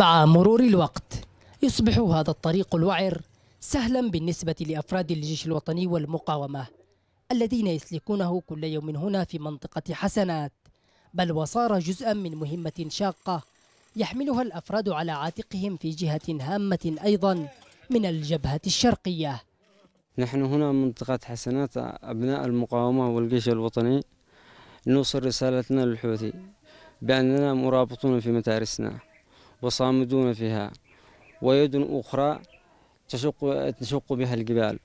مع مرور الوقت يصبح هذا الطريق الوعر سهلا بالنسبة لأفراد الجيش الوطني والمقاومة الذين يسلكونه كل يوم هنا في منطقة حسنات بل وصار جزءا من مهمة شاقة يحملها الأفراد على عاتقهم في جهة هامة أيضا من الجبهة الشرقية نحن هنا منطقة حسنات أبناء المقاومة والجيش الوطني نوصل رسالتنا للحوثي بأننا مرابطون في متارسنا وصامدون فيها ويد أخرى تشق تشق بها الجبال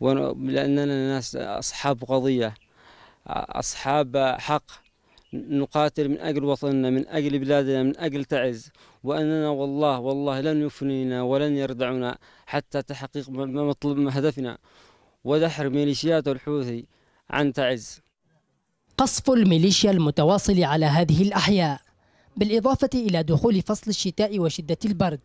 لأننا ناس أصحاب قضية أصحاب حق نقاتل من أجل وطننا من أجل بلادنا من أجل تعز وأننا والله والله لن يفنينا ولن يردعنا حتى تحقيق مطلب هدفنا ودحر ميليشيات الحوثي عن تعز قصف الميليشيا المتواصل على هذه الأحياء بالإضافة إلى دخول فصل الشتاء وشدة البرد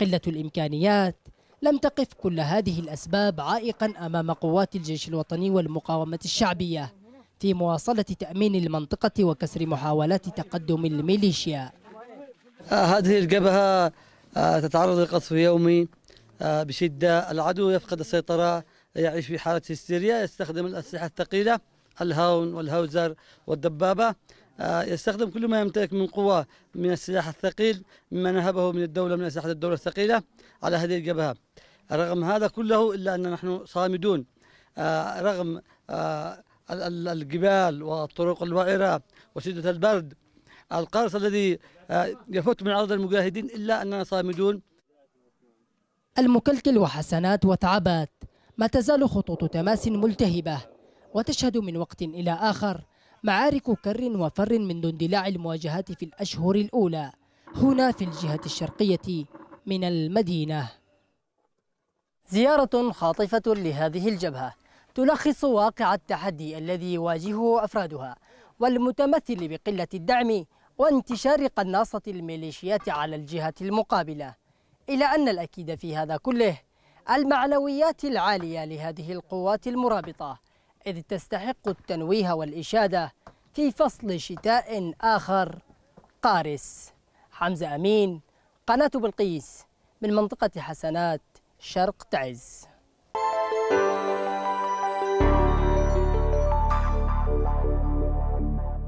قلة الإمكانيات لم تقف كل هذه الأسباب عائقا أمام قوات الجيش الوطني والمقاومة الشعبية في مواصلة تأمين المنطقة وكسر محاولات تقدم الميليشيا آه، هذه الجبهة آه، تتعرض لقصف يومي آه، بشدة العدو يفقد السيطرة يعيش في حالة هستيريا يستخدم الأسلحة الثقيلة الهاون والهاوزر والدبابة آه، يستخدم كل ما يمتلك من قوة من السلاح الثقيل مما نهبه من الدولة من أسلحة الدولة الثقيلة على هذه الجبهة رغم هذا كله إلا أن نحن صامدون آه، رغم آه، الجبال والطرق الوعرة وشدة البرد القارص الذي يفوت من عرض المجاهدين إلا أننا صامدون المكلكل وحسنات وتعبات ما تزال خطوط تماس ملتهبة وتشهد من وقت إلى آخر معارك كر وفر من اندلاع المواجهات في الأشهر الأولى هنا في الجهة الشرقية من المدينة زيارة خاطفة لهذه الجبهة تلخص واقع التحدي الذي يواجهه أفرادها والمتمثل بقلة الدعم وانتشار قناصة الميليشيات على الجهة المقابلة إلى أن الأكيد في هذا كله المعنويات العالية لهذه القوات المرابطة إذ تستحق التنويه والإشادة في فصل شتاء آخر قارس حمزة أمين قناة بلقيس من منطقة حسنات شرق تعز